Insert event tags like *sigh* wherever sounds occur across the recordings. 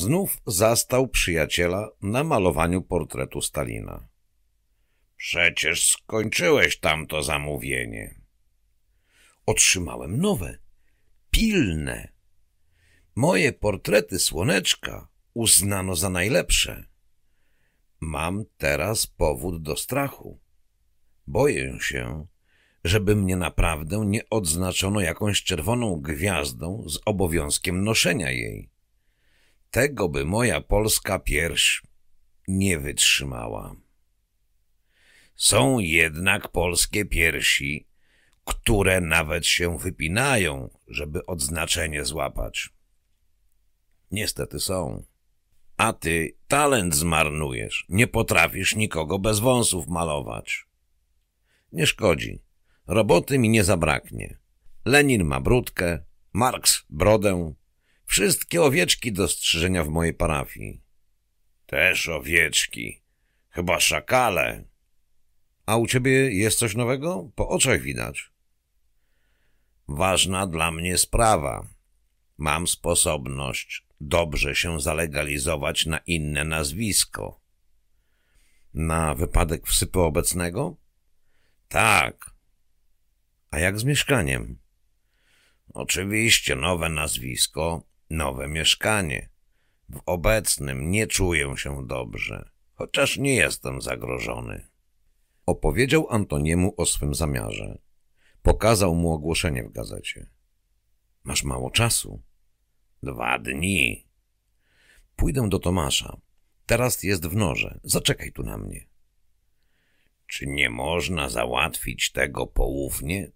Znów zastał przyjaciela na malowaniu portretu Stalina. Przecież skończyłeś tamto zamówienie. Otrzymałem nowe, pilne. Moje portrety słoneczka uznano za najlepsze. Mam teraz powód do strachu. Boję się, żeby mnie naprawdę nie odznaczono jakąś czerwoną gwiazdą z obowiązkiem noszenia jej. Tego by moja polska pierś nie wytrzymała. Są jednak polskie piersi, które nawet się wypinają, żeby odznaczenie złapać. Niestety są. A ty talent zmarnujesz, nie potrafisz nikogo bez wąsów malować. Nie szkodzi, roboty mi nie zabraknie. Lenin ma brudkę, Marks brodę, Wszystkie owieczki do strzyżenia w mojej parafii. Też owieczki. Chyba szakale. A u ciebie jest coś nowego? Po oczach widać. Ważna dla mnie sprawa. Mam sposobność dobrze się zalegalizować na inne nazwisko. Na wypadek wsypu obecnego? Tak. A jak z mieszkaniem? Oczywiście nowe nazwisko nowe mieszkanie. W obecnym nie czuję się dobrze, chociaż nie jestem zagrożony. Opowiedział Antoniemu o swym zamiarze. Pokazał mu ogłoszenie w gazecie. Masz mało czasu. Dwa dni. Pójdę do Tomasza. Teraz jest w norze. Zaczekaj tu na mnie. Czy nie można załatwić tego połównie?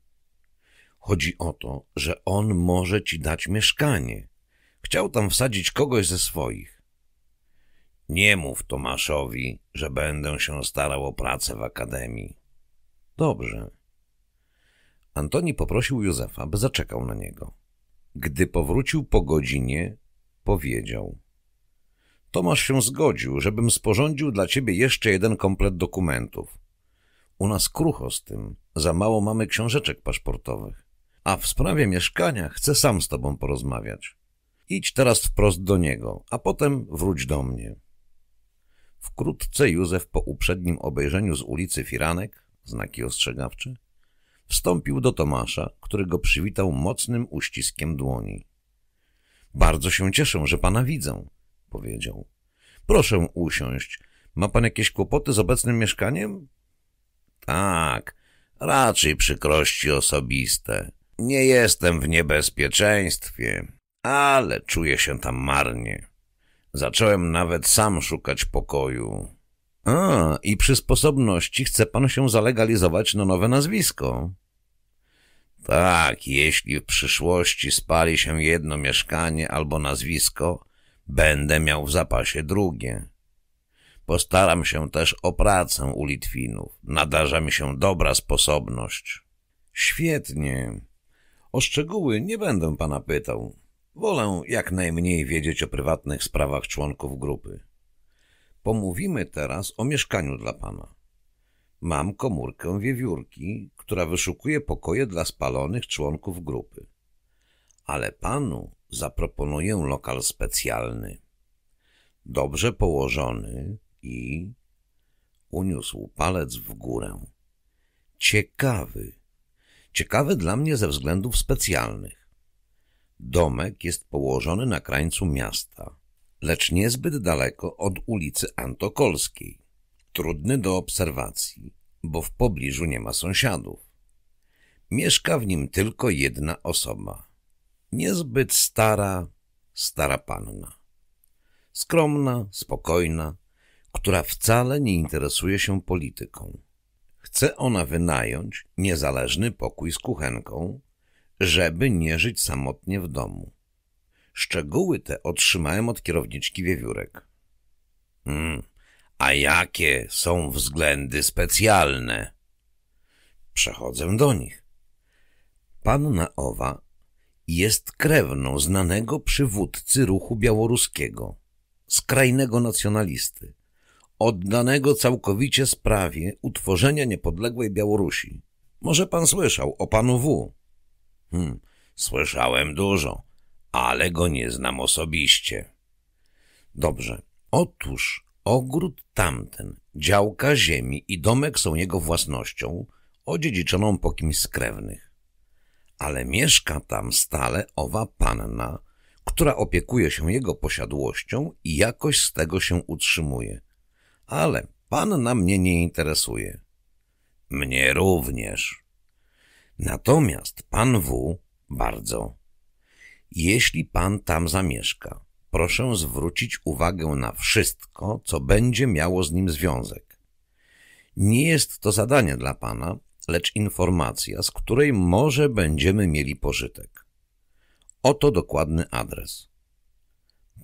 Chodzi o to, że on może ci dać mieszkanie. Chciał tam wsadzić kogoś ze swoich. Nie mów Tomaszowi, że będę się starał o pracę w akademii. Dobrze. Antoni poprosił Józefa, by zaczekał na niego. Gdy powrócił po godzinie, powiedział. Tomasz się zgodził, żebym sporządził dla ciebie jeszcze jeden komplet dokumentów. U nas krucho z tym, za mało mamy książeczek paszportowych. A w sprawie mieszkania chcę sam z tobą porozmawiać. Idź teraz wprost do niego, a potem wróć do mnie. Wkrótce Józef po uprzednim obejrzeniu z ulicy Firanek, znaki ostrzegawcze, wstąpił do Tomasza, który go przywitał mocnym uściskiem dłoni. Bardzo się cieszę, że pana widzę, powiedział. Proszę usiąść. Ma pan jakieś kłopoty z obecnym mieszkaniem? Tak, raczej przykrości osobiste. Nie jestem w niebezpieczeństwie, ale czuję się tam marnie. Zacząłem nawet sam szukać pokoju. A, i przy sposobności chce pan się zalegalizować na nowe nazwisko. Tak, jeśli w przyszłości spali się jedno mieszkanie albo nazwisko, będę miał w zapasie drugie. Postaram się też o pracę u Litwinów. Nadarza mi się dobra sposobność. Świetnie. O szczegóły nie będę pana pytał. Wolę jak najmniej wiedzieć o prywatnych sprawach członków grupy. Pomówimy teraz o mieszkaniu dla pana. Mam komórkę wiewiórki, która wyszukuje pokoje dla spalonych członków grupy. Ale panu zaproponuję lokal specjalny. Dobrze położony i... Uniósł palec w górę. Ciekawy. Ciekawy dla mnie ze względów specjalnych. Domek jest położony na krańcu miasta, lecz niezbyt daleko od ulicy Antokolskiej. Trudny do obserwacji, bo w pobliżu nie ma sąsiadów. Mieszka w nim tylko jedna osoba. Niezbyt stara, stara panna. Skromna, spokojna, która wcale nie interesuje się polityką. Chce ona wynająć niezależny pokój z kuchenką, żeby nie żyć samotnie w domu. Szczegóły te otrzymałem od kierowniczki wiewiórek. Hmm, a jakie są względy specjalne? Przechodzę do nich. Panna Owa jest krewną znanego przywódcy ruchu białoruskiego, skrajnego nacjonalisty, oddanego całkowicie sprawie utworzenia niepodległej Białorusi. Może pan słyszał o panu W. Hmm, słyszałem dużo, ale go nie znam osobiście. Dobrze, otóż ogród tamten, działka ziemi i domek są jego własnością, odziedziczoną po kimś z krewnych. Ale mieszka tam stale owa panna, która opiekuje się jego posiadłością i jakoś z tego się utrzymuje. Ale panna mnie nie interesuje. Mnie również. Natomiast pan W bardzo. Jeśli pan tam zamieszka, proszę zwrócić uwagę na wszystko, co będzie miało z nim związek. Nie jest to zadanie dla pana, lecz informacja, z której może będziemy mieli pożytek. Oto dokładny adres.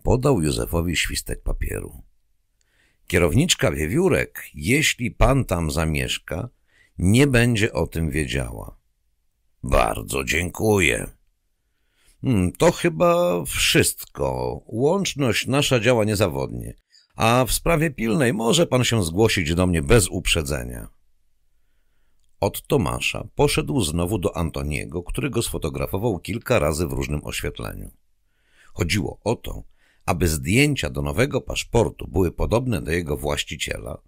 Podał Józefowi świstek papieru. Kierowniczka wiewiórek, jeśli pan tam zamieszka, nie będzie o tym wiedziała. Bardzo dziękuję. Hmm, to chyba wszystko. Łączność nasza działa niezawodnie. A w sprawie pilnej może pan się zgłosić do mnie bez uprzedzenia. Od Tomasza poszedł znowu do Antoniego, który go sfotografował kilka razy w różnym oświetleniu. Chodziło o to, aby zdjęcia do nowego paszportu były podobne do jego właściciela,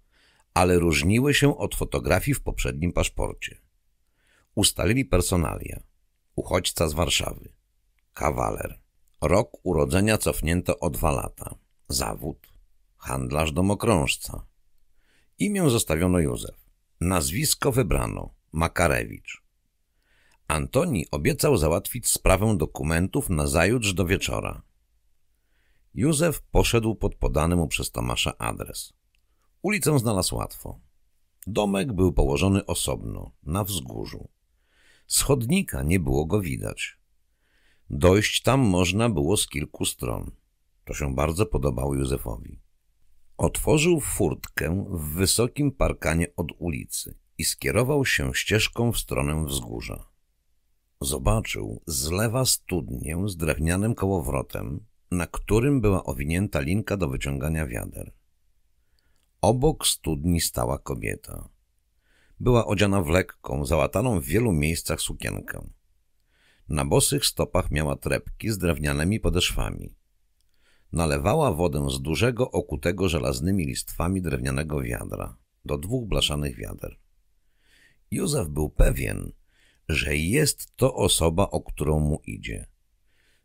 ale różniły się od fotografii w poprzednim paszporcie. Ustalili personalia. Uchodźca z Warszawy. Kawaler. Rok urodzenia cofnięto o dwa lata. Zawód. Handlarz domokrążca. Imię zostawiono Józef. Nazwisko wybrano. Makarewicz. Antoni obiecał załatwić sprawę dokumentów nazajutrz do wieczora. Józef poszedł pod podany mu przez Tomasza adres. Ulicę znalazł łatwo. Domek był położony osobno, na wzgórzu. Schodnika nie było go widać. Dojść tam można było z kilku stron. To się bardzo podobało Józefowi. Otworzył furtkę w wysokim parkanie od ulicy i skierował się ścieżką w stronę wzgórza. Zobaczył z lewa studnię z drewnianym kołowrotem, na którym była owinięta linka do wyciągania wiader. Obok studni stała kobieta. Była odziana w lekką, załataną w wielu miejscach sukienkę. Na bosych stopach miała trepki z drewnianymi podeszwami. Nalewała wodę z dużego, okutego żelaznymi listwami drewnianego wiadra, do dwóch blaszanych wiader. Józef był pewien, że jest to osoba, o którą mu idzie.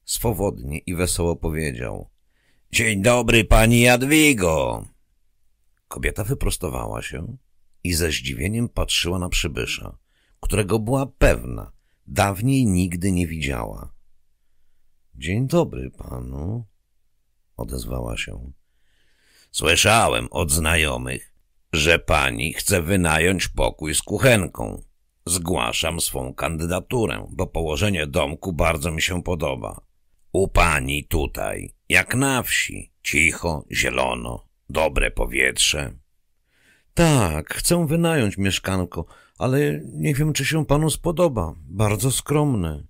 Swobodnie i wesoło powiedział – Dzień dobry, pani Jadwigo! Kobieta wyprostowała się – i ze zdziwieniem patrzyła na przybysza, którego była pewna, dawniej nigdy nie widziała. Dzień dobry panu, odezwała się. Słyszałem od znajomych, że pani chce wynająć pokój z kuchenką. Zgłaszam swą kandydaturę, bo położenie domku bardzo mi się podoba. U pani tutaj, jak na wsi, cicho, zielono, dobre powietrze. Tak, chcę wynająć mieszkanko, ale nie wiem, czy się panu spodoba. Bardzo skromne.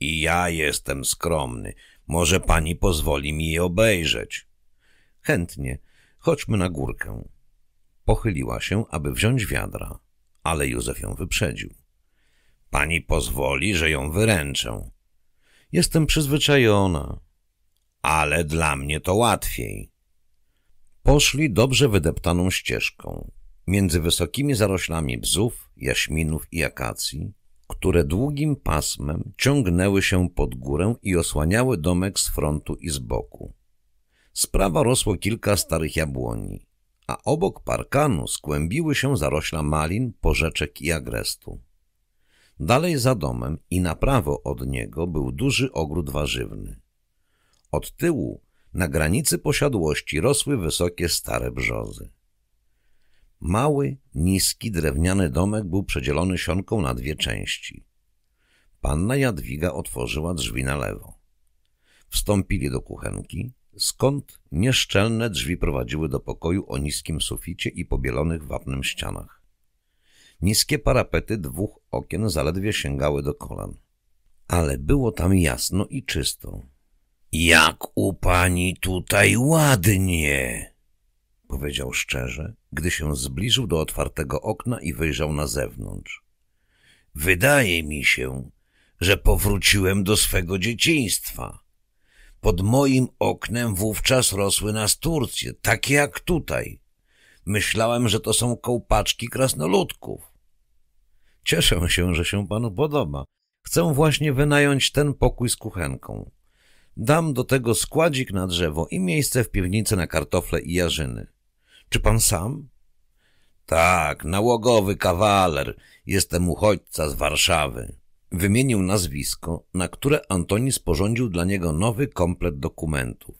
I ja jestem skromny. Może pani pozwoli mi je obejrzeć. Chętnie. Chodźmy na górkę. Pochyliła się, aby wziąć wiadra, ale Józef ją wyprzedził. Pani pozwoli, że ją wyręczę. Jestem przyzwyczajona. Ale dla mnie to łatwiej. Poszli dobrze wydeptaną ścieżką, między wysokimi zaroślami bzów, jaśminów i akacji, które długim pasmem ciągnęły się pod górę i osłaniały domek z frontu i z boku. Sprawa rosło kilka starych jabłoni, a obok parkanu skłębiły się zarośla malin, porzeczek i agrestu. Dalej za domem i na prawo od niego był duży ogród warzywny. Od tyłu na granicy posiadłości rosły wysokie stare brzozy. Mały, niski, drewniany domek był przedzielony sionką na dwie części. Panna Jadwiga otworzyła drzwi na lewo. Wstąpili do kuchenki, skąd nieszczelne drzwi prowadziły do pokoju o niskim suficie i pobielonych wapnem ścianach. Niskie parapety dwóch okien zaledwie sięgały do kolan. Ale było tam jasno i czysto. Jak u pani tutaj ładnie! powiedział szczerze, gdy się zbliżył do otwartego okna i wyjrzał na zewnątrz. Wydaje mi się, że powróciłem do swego dzieciństwa. Pod moim oknem wówczas rosły nasturcje, takie jak tutaj. Myślałem, że to są kołpaczki krasnoludków. Cieszę się, że się panu podoba. Chcę właśnie wynająć ten pokój z kuchenką. Dam do tego składzik na drzewo i miejsce w piwnicy na kartofle i jarzyny. Czy pan sam? Tak, nałogowy kawaler. Jestem uchodźca z Warszawy. Wymienił nazwisko, na które Antoni sporządził dla niego nowy komplet dokumentów.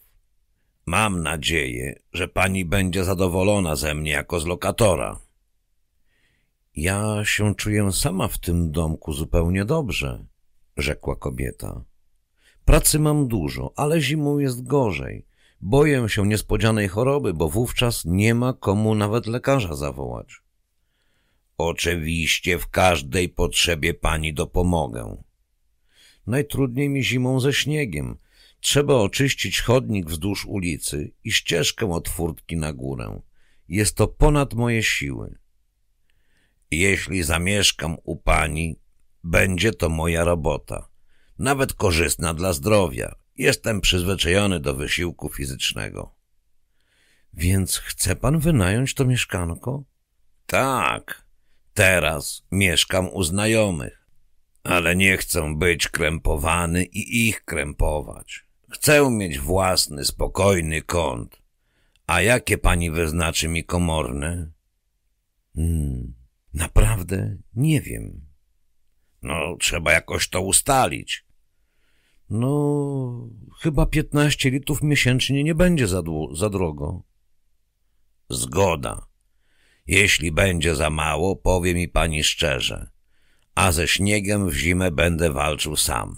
Mam nadzieję, że pani będzie zadowolona ze mnie jako z lokatora. Ja się czuję sama w tym domku zupełnie dobrze, rzekła kobieta. Pracy mam dużo, ale zimą jest gorzej. Boję się niespodzianej choroby, bo wówczas nie ma komu nawet lekarza zawołać. Oczywiście w każdej potrzebie pani dopomogę. Najtrudniej mi zimą ze śniegiem. Trzeba oczyścić chodnik wzdłuż ulicy i ścieżkę od furtki na górę. Jest to ponad moje siły. Jeśli zamieszkam u pani, będzie to moja robota nawet korzystna dla zdrowia. Jestem przyzwyczajony do wysiłku fizycznego. Więc chce pan wynająć to mieszkanko? Tak. Teraz mieszkam u znajomych, ale nie chcę być krępowany i ich krępować. Chcę mieć własny, spokojny kąt. A jakie pani wyznaczy mi komorne? Hmm, naprawdę nie wiem. No, trzeba jakoś to ustalić. No, chyba 15 litrów miesięcznie nie będzie za, za drogo. Zgoda. Jeśli będzie za mało, powie mi pani szczerze. A ze śniegiem w zimę będę walczył sam.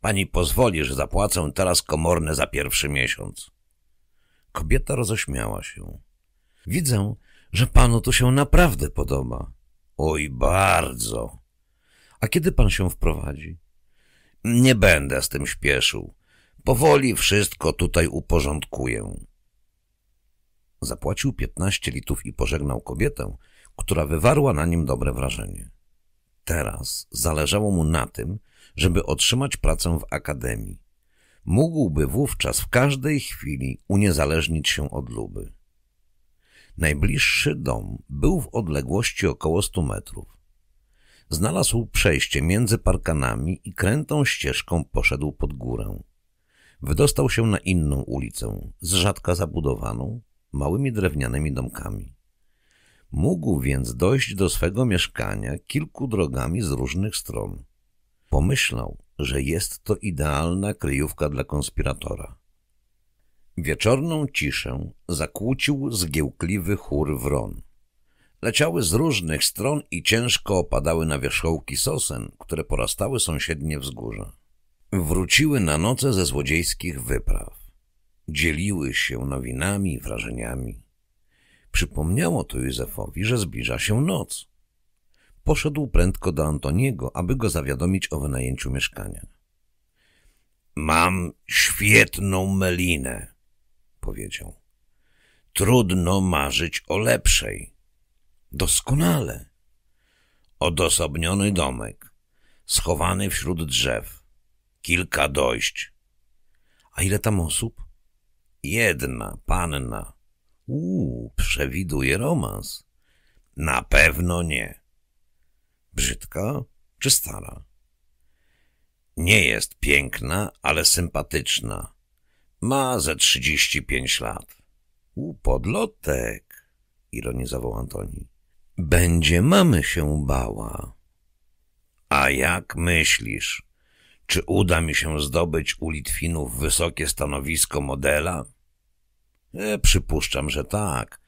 Pani pozwoli, że zapłacę teraz komorne za pierwszy miesiąc. Kobieta roześmiała się. Widzę, że panu to się naprawdę podoba. Oj, bardzo. A kiedy pan się wprowadzi? Nie będę z tym śpieszył. Powoli wszystko tutaj uporządkuję. Zapłacił piętnaście litów i pożegnał kobietę, która wywarła na nim dobre wrażenie. Teraz zależało mu na tym, żeby otrzymać pracę w akademii. Mógłby wówczas w każdej chwili uniezależnić się od Luby. Najbliższy dom był w odległości około stu metrów. Znalazł przejście między parkanami i krętą ścieżką poszedł pod górę. Wydostał się na inną ulicę, z rzadka zabudowaną, małymi drewnianymi domkami. Mógł więc dojść do swego mieszkania kilku drogami z różnych stron. Pomyślał, że jest to idealna kryjówka dla konspiratora. Wieczorną ciszę zakłócił zgiełkliwy chór wron. Leciały z różnych stron i ciężko opadały na wierzchołki sosen, które porastały sąsiednie wzgórza. Wróciły na noce ze złodziejskich wypraw. Dzieliły się nowinami i wrażeniami. Przypomniało to Józefowi, że zbliża się noc. Poszedł prędko do Antoniego, aby go zawiadomić o wynajęciu mieszkania. Mam świetną melinę, powiedział. Trudno marzyć o lepszej. Doskonale. Odosobniony domek, schowany wśród drzew, kilka dojść. A ile tam osób? Jedna, panna. Uuu, przewiduje romans. Na pewno nie. Brzydka czy stara? Nie jest piękna, ale sympatyczna. Ma ze trzydzieści pięć lat. U, podlotek, ironizował Antoni będzie mamy się bała. A jak myślisz, czy uda mi się zdobyć u Litwinów wysokie stanowisko modela? E, przypuszczam, że tak.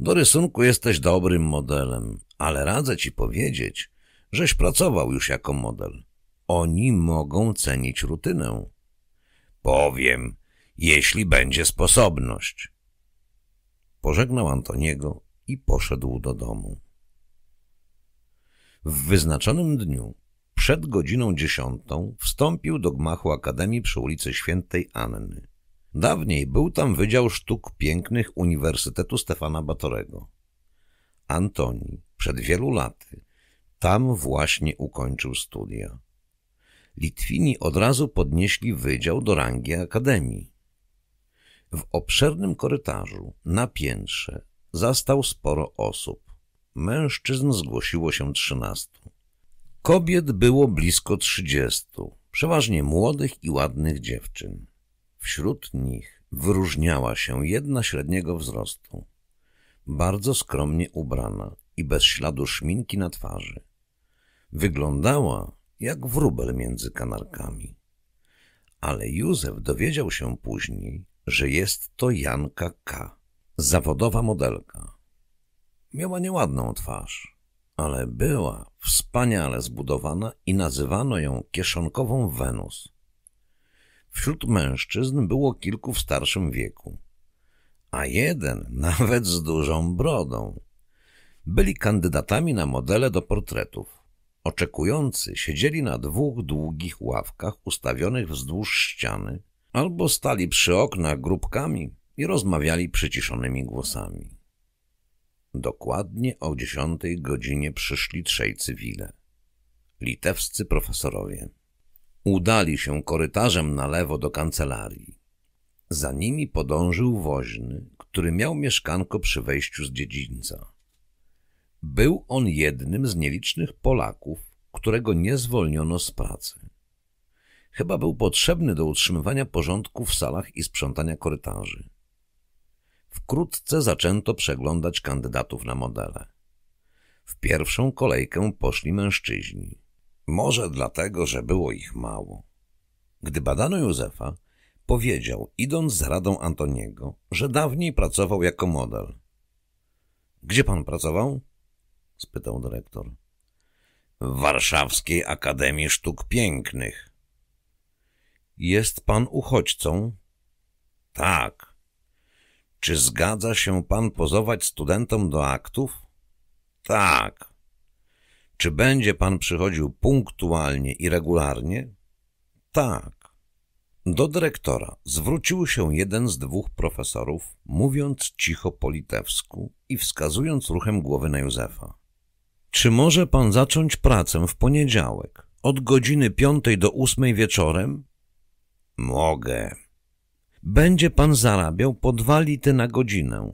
Do rysunku jesteś dobrym modelem, ale radzę ci powiedzieć, żeś pracował już jako model. Oni mogą cenić rutynę. Powiem, jeśli będzie sposobność. Pożegnał Antoniego i poszedł do domu. W wyznaczonym dniu, przed godziną dziesiątą, wstąpił do gmachu Akademii przy ulicy Świętej Anny. Dawniej był tam Wydział Sztuk Pięknych Uniwersytetu Stefana Batorego. Antoni przed wielu laty tam właśnie ukończył studia. Litwini od razu podnieśli wydział do rangi akademii. W obszernym korytarzu, na piętrze, zastał sporo osób. Mężczyzn zgłosiło się trzynastu. Kobiet było blisko trzydziestu, przeważnie młodych i ładnych dziewczyn. Wśród nich wyróżniała się jedna średniego wzrostu, bardzo skromnie ubrana i bez śladu szminki na twarzy. Wyglądała jak wróbel między kanarkami. Ale Józef dowiedział się później, że jest to Janka K., zawodowa modelka. Miała nieładną twarz, ale była wspaniale zbudowana i nazywano ją kieszonkową Wenus. Wśród mężczyzn było kilku w starszym wieku, a jeden *laughs* nawet z dużą brodą. Byli kandydatami na modele do portretów. Oczekujący siedzieli na dwóch długich ławkach ustawionych wzdłuż ściany albo stali przy oknach grupkami i rozmawiali przyciszonymi głosami. Dokładnie o dziesiątej godzinie przyszli trzej cywile. Litewscy profesorowie. Udali się korytarzem na lewo do kancelarii. Za nimi podążył woźny, który miał mieszkanko przy wejściu z dziedzińca. Był on jednym z nielicznych Polaków, którego nie zwolniono z pracy. Chyba był potrzebny do utrzymywania porządku w salach i sprzątania korytarzy. Wkrótce zaczęto przeglądać kandydatów na modele. W pierwszą kolejkę poszli mężczyźni. Może dlatego, że było ich mało. Gdy badano Józefa, powiedział, idąc z radą Antoniego, że dawniej pracował jako model. Gdzie pan pracował? spytał dyrektor. W Warszawskiej Akademii Sztuk Pięknych. Jest pan uchodźcą? Tak. Czy zgadza się pan pozować studentom do aktów? Tak. Czy będzie pan przychodził punktualnie i regularnie? Tak. Do dyrektora zwrócił się jeden z dwóch profesorów, mówiąc cicho po litewsku i wskazując ruchem głowy na Józefa. Czy może pan zacząć pracę w poniedziałek, od godziny piątej do ósmej wieczorem? Mogę, będzie pan zarabiał po dwa lity na godzinę.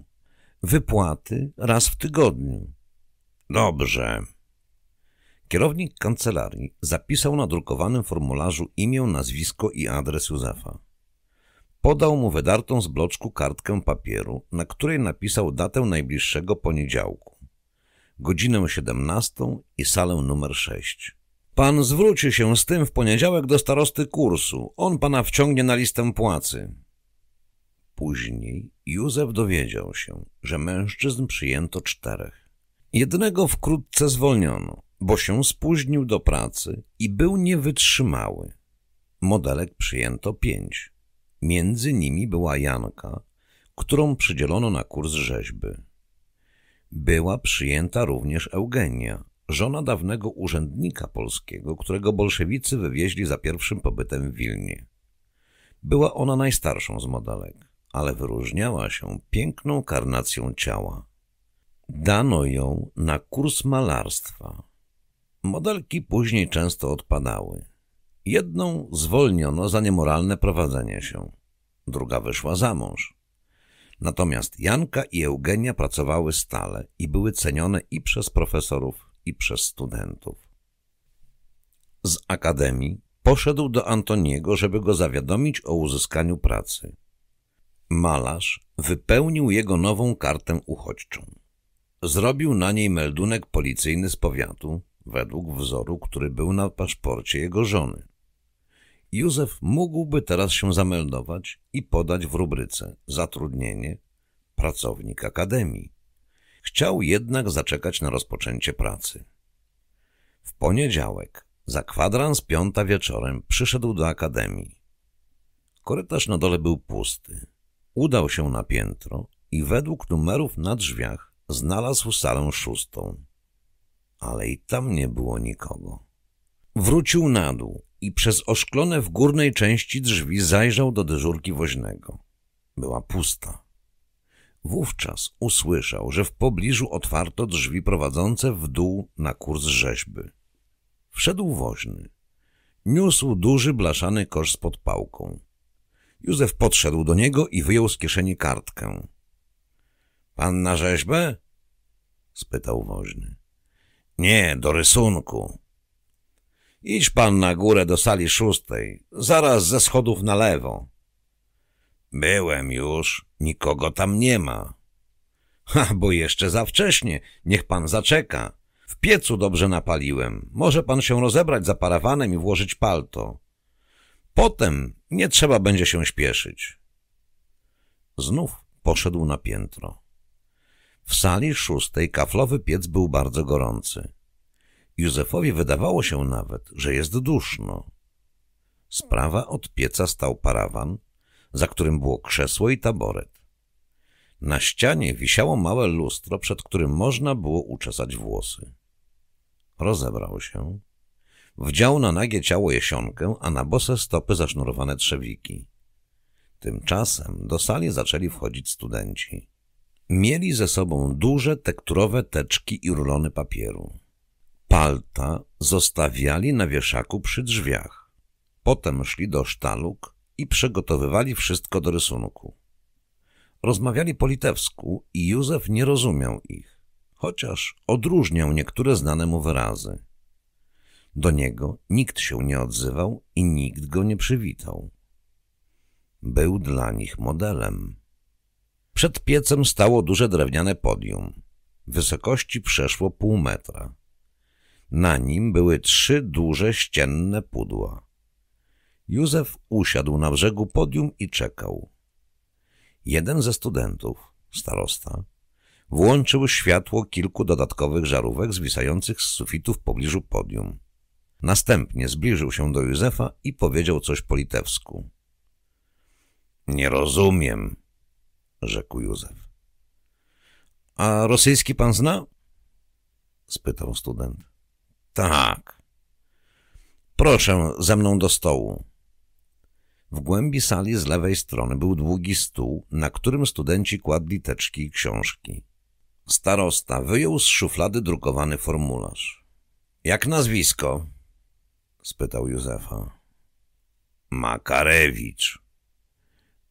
Wypłaty raz w tygodniu. Dobrze. Kierownik kancelarii zapisał na drukowanym formularzu imię, nazwisko i adres Józefa. Podał mu wydartą z bloczku kartkę papieru, na której napisał datę najbliższego poniedziałku. Godzinę 17 i salę numer 6. Pan zwróci się z tym w poniedziałek do starosty kursu. On pana wciągnie na listę płacy później Józef dowiedział się, że mężczyzn przyjęto czterech. Jednego wkrótce zwolniono, bo się spóźnił do pracy i był niewytrzymały. Modelek przyjęto pięć. Między nimi była Janka, którą przydzielono na kurs rzeźby. Była przyjęta również Eugenia, żona dawnego urzędnika polskiego, którego bolszewicy wywieźli za pierwszym pobytem w Wilnie. Była ona najstarszą z modelek ale wyróżniała się piękną karnacją ciała. Dano ją na kurs malarstwa. Modelki później często odpadały. Jedną zwolniono za niemoralne prowadzenie się, druga wyszła za mąż. Natomiast Janka i Eugenia pracowały stale i były cenione i przez profesorów, i przez studentów. Z akademii poszedł do Antoniego, żeby go zawiadomić o uzyskaniu pracy. Malarz wypełnił jego nową kartę uchodźczą. Zrobił na niej meldunek policyjny z powiatu, według wzoru, który był na paszporcie jego żony. Józef mógłby teraz się zameldować i podać w rubryce zatrudnienie pracownik akademii. Chciał jednak zaczekać na rozpoczęcie pracy. W poniedziałek, za kwadrans piąta wieczorem, przyszedł do akademii. Korytarz na dole był pusty. Udał się na piętro i według numerów na drzwiach znalazł salę szóstą. Ale i tam nie było nikogo. Wrócił na dół i przez oszklone w górnej części drzwi zajrzał do dyżurki woźnego. Była pusta. Wówczas usłyszał, że w pobliżu otwarto drzwi prowadzące w dół na kurs rzeźby. Wszedł woźny. Niósł duży blaszany kosz z podpałką. Józef podszedł do niego i wyjął z kieszeni kartkę. — Pan na rzeźbę? — spytał woźny. — Nie, do rysunku. — Idź pan na górę do sali szóstej, zaraz ze schodów na lewo. — Byłem już, nikogo tam nie ma. — Ha, bo jeszcze za wcześnie, niech pan zaczeka. W piecu dobrze napaliłem, może pan się rozebrać za parawanem i włożyć palto. Potem nie trzeba będzie się śpieszyć. Znów poszedł na piętro. W sali szóstej kaflowy piec był bardzo gorący. Józefowi wydawało się nawet, że jest duszno. Sprawa od pieca stał parawan, za którym było krzesło i taboret. Na ścianie wisiało małe lustro, przed którym można było uczesać włosy. Rozebrał się, Wdział na nagie ciało jesionkę, a na bose stopy zasznurowane trzewiki. Tymczasem do sali zaczęli wchodzić studenci. Mieli ze sobą duże, tekturowe teczki i rulony papieru. Palta zostawiali na wieszaku przy drzwiach. Potem szli do sztaluk i przygotowywali wszystko do rysunku. Rozmawiali po litewsku i Józef nie rozumiał ich, chociaż odróżniał niektóre znane mu wyrazy. Do niego nikt się nie odzywał i nikt go nie przywitał. Był dla nich modelem. Przed piecem stało duże drewniane podium. Wysokości przeszło pół metra. Na nim były trzy duże ścienne pudła. Józef usiadł na brzegu podium i czekał. Jeden ze studentów, starosta, włączył światło kilku dodatkowych żarówek zwisających z sufitu w pobliżu podium. Następnie zbliżył się do Józefa i powiedział coś po litewsku. Nie rozumiem, rzekł Józef. A rosyjski pan zna? spytał student. Tak. Proszę ze mną do stołu. W głębi sali z lewej strony był długi stół, na którym studenci kładli teczki i książki. Starosta wyjął z szuflady drukowany formularz. Jak nazwisko? spytał Józefa. Makarewicz.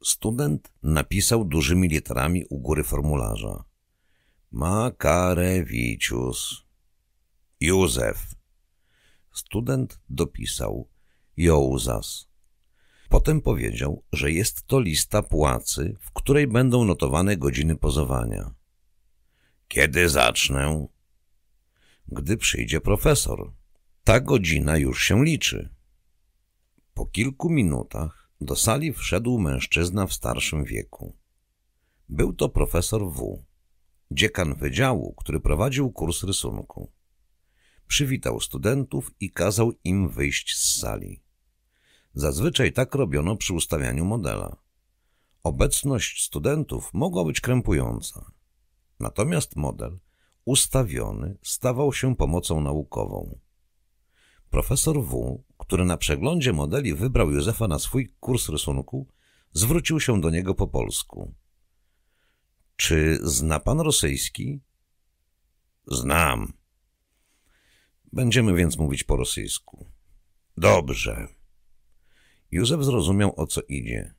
Student napisał dużymi literami u góry formularza. Makarewicius. Józef. Student dopisał Józas. Potem powiedział, że jest to lista płacy, w której będą notowane godziny pozowania. Kiedy zacznę? Gdy przyjdzie profesor, ta godzina już się liczy. Po kilku minutach do sali wszedł mężczyzna w starszym wieku. Był to profesor W., dziekan wydziału, który prowadził kurs rysunku. Przywitał studentów i kazał im wyjść z sali. Zazwyczaj tak robiono przy ustawianiu modela. Obecność studentów mogła być krępująca. Natomiast model, ustawiony, stawał się pomocą naukową. Profesor W., który na przeglądzie modeli wybrał Józefa na swój kurs rysunku, zwrócił się do niego po polsku. Czy zna pan rosyjski? Znam. Będziemy więc mówić po rosyjsku. Dobrze. Józef zrozumiał, o co idzie.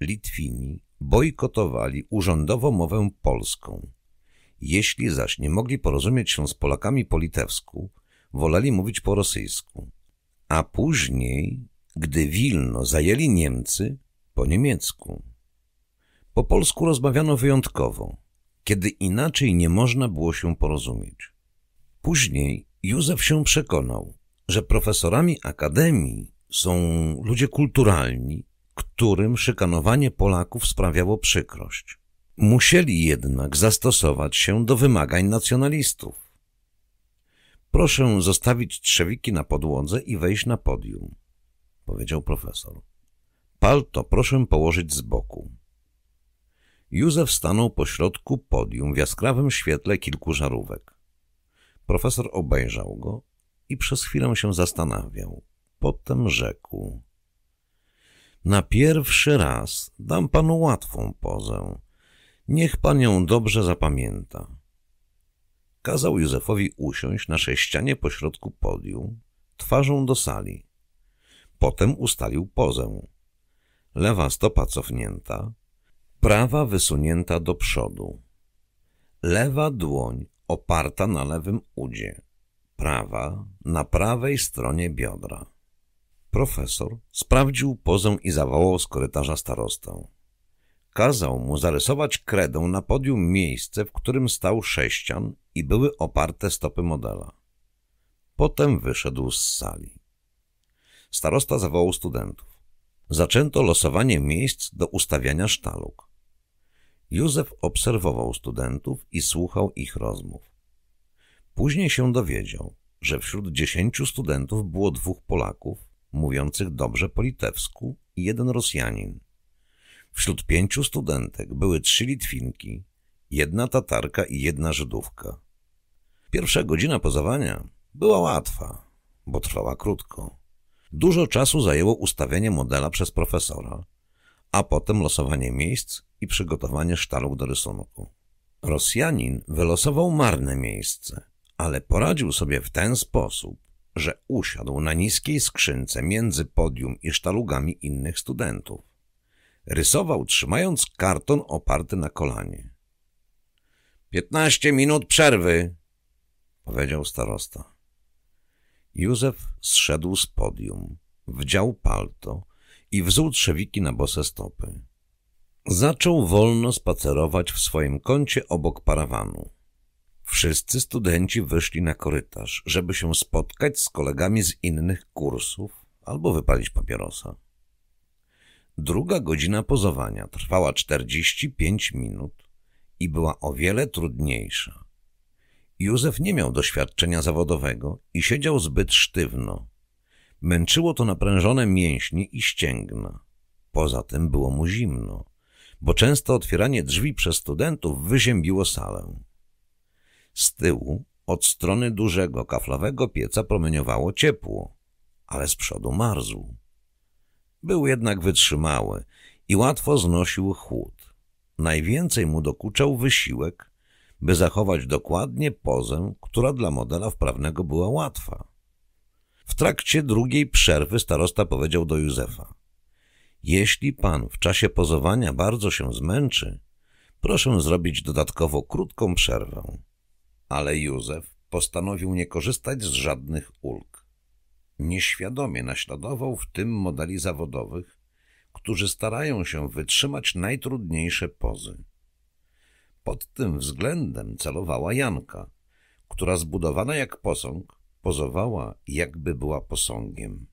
Litwini bojkotowali urządowo mowę polską. Jeśli zaś nie mogli porozumieć się z Polakami po litewsku, woleli mówić po rosyjsku. A później, gdy Wilno zajęli Niemcy, po niemiecku. Po polsku rozmawiano wyjątkowo, kiedy inaczej nie można było się porozumieć. Później Józef się przekonał, że profesorami akademii są ludzie kulturalni, którym szykanowanie Polaków sprawiało przykrość. Musieli jednak zastosować się do wymagań nacjonalistów. Proszę zostawić trzewiki na podłodze i wejść na podium, powiedział profesor. Palto proszę położyć z boku. Józef stanął pośrodku podium w jaskrawym świetle kilku żarówek. Profesor obejrzał go i przez chwilę się zastanawiał. Potem rzekł. Na pierwszy raz dam panu łatwą pozę. Niech pan ją dobrze zapamięta kazał Józefowi usiąść na sześcianie pośrodku podium, twarzą do sali. Potem ustalił pozę. Lewa stopa cofnięta, prawa wysunięta do przodu. Lewa dłoń oparta na lewym udzie, prawa na prawej stronie biodra. Profesor sprawdził pozę i zawołał z korytarza starostę. Kazał mu zarysować kredą na podium miejsce, w którym stał sześcian i były oparte stopy modela. Potem wyszedł z sali. Starosta zawołał studentów. Zaczęto losowanie miejsc do ustawiania sztaluk. Józef obserwował studentów i słuchał ich rozmów. Później się dowiedział, że wśród dziesięciu studentów było dwóch Polaków, mówiących dobrze po litewsku i jeden Rosjanin. Wśród pięciu studentek były trzy Litwinki, jedna Tatarka i jedna Żydówka. Pierwsza godzina pozowania była łatwa, bo trwała krótko. Dużo czasu zajęło ustawienie modela przez profesora, a potem losowanie miejsc i przygotowanie sztalów do rysunku. Rosjanin wylosował marne miejsce, ale poradził sobie w ten sposób, że usiadł na niskiej skrzynce między podium i sztalugami innych studentów. Rysował, trzymając karton oparty na kolanie. Piętnaście minut przerwy, powiedział starosta. Józef zszedł z podium, wdział palto i wzuł trzewiki na bose stopy. Zaczął wolno spacerować w swoim kącie obok parawanu. Wszyscy studenci wyszli na korytarz, żeby się spotkać z kolegami z innych kursów albo wypalić papierosa. Druga godzina pozowania trwała 45 minut i była o wiele trudniejsza. Józef nie miał doświadczenia zawodowego i siedział zbyt sztywno. Męczyło to naprężone mięśnie i ścięgna. Poza tym było mu zimno, bo często otwieranie drzwi przez studentów wyziębiło salę. Z tyłu, od strony dużego kaflawego pieca promieniowało ciepło, ale z przodu marzł. Był jednak wytrzymały i łatwo znosił chłód. Najwięcej mu dokuczał wysiłek, by zachować dokładnie pozę, która dla modela wprawnego była łatwa. W trakcie drugiej przerwy starosta powiedział do Józefa Jeśli pan w czasie pozowania bardzo się zmęczy, proszę zrobić dodatkowo krótką przerwę. Ale Józef postanowił nie korzystać z żadnych ulg. Nieświadomie naśladował w tym modeli zawodowych, którzy starają się wytrzymać najtrudniejsze pozy. Pod tym względem celowała Janka, która zbudowana jak posąg, pozowała jakby była posągiem.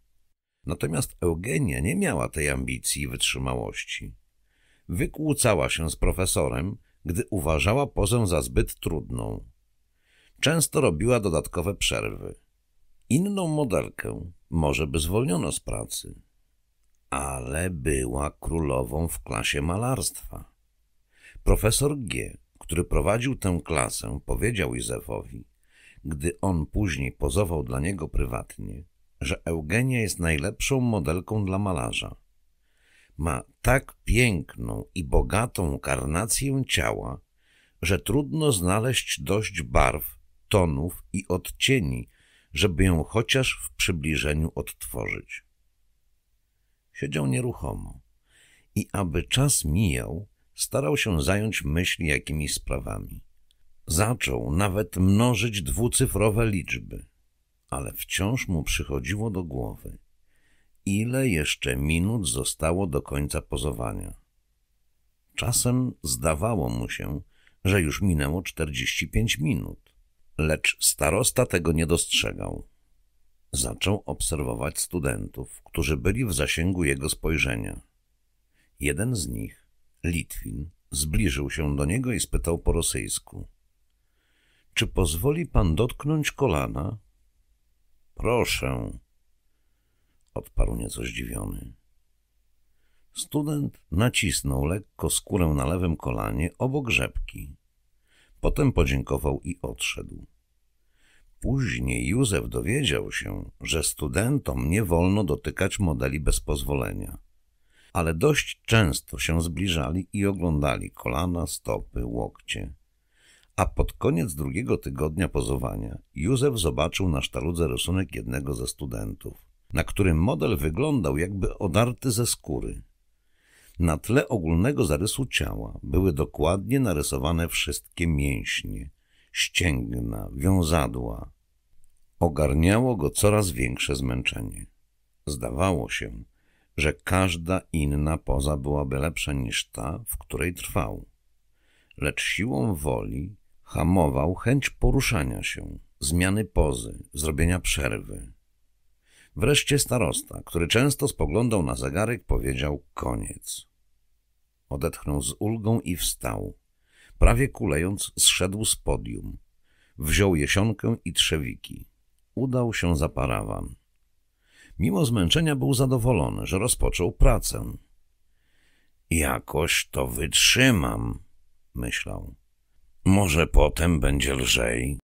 Natomiast Eugenia nie miała tej ambicji i wytrzymałości. Wykłócała się z profesorem, gdy uważała pozę za zbyt trudną. Często robiła dodatkowe przerwy. Inną modelkę może by zwolniono z pracy, ale była królową w klasie malarstwa. Profesor G., który prowadził tę klasę, powiedział Józefowi, gdy on później pozował dla niego prywatnie, że Eugenia jest najlepszą modelką dla malarza. Ma tak piękną i bogatą karnację ciała, że trudno znaleźć dość barw, tonów i odcieni, żeby ją chociaż w przybliżeniu odtworzyć. Siedział nieruchomo i aby czas mijał, starał się zająć myśli jakimiś sprawami. Zaczął nawet mnożyć dwucyfrowe liczby, ale wciąż mu przychodziło do głowy, ile jeszcze minut zostało do końca pozowania. Czasem zdawało mu się, że już minęło 45 minut lecz starosta tego nie dostrzegał. Zaczął obserwować studentów, którzy byli w zasięgu jego spojrzenia. Jeden z nich, Litwin, zbliżył się do niego i spytał po rosyjsku. Czy pozwoli pan dotknąć kolana? Proszę, odparł nieco zdziwiony. Student nacisnął lekko skórę na lewym kolanie obok rzepki. Potem podziękował i odszedł. Później Józef dowiedział się, że studentom nie wolno dotykać modeli bez pozwolenia. Ale dość często się zbliżali i oglądali kolana, stopy, łokcie. A pod koniec drugiego tygodnia pozowania Józef zobaczył na sztaludze rysunek jednego ze studentów, na którym model wyglądał jakby odarty ze skóry. Na tle ogólnego zarysu ciała były dokładnie narysowane wszystkie mięśnie, ścięgna, wiązadła. Ogarniało go coraz większe zmęczenie. Zdawało się, że każda inna poza byłaby lepsza niż ta, w której trwał. Lecz siłą woli hamował chęć poruszania się, zmiany pozy, zrobienia przerwy. Wreszcie starosta, który często spoglądał na zegarek, powiedział koniec. Odetchnął z ulgą i wstał. Prawie kulejąc, zszedł z podium. Wziął jesionkę i trzewiki. Udał się za parawan. Mimo zmęczenia był zadowolony, że rozpoczął pracę. Jakoś to wytrzymam, myślał. Może potem będzie lżej,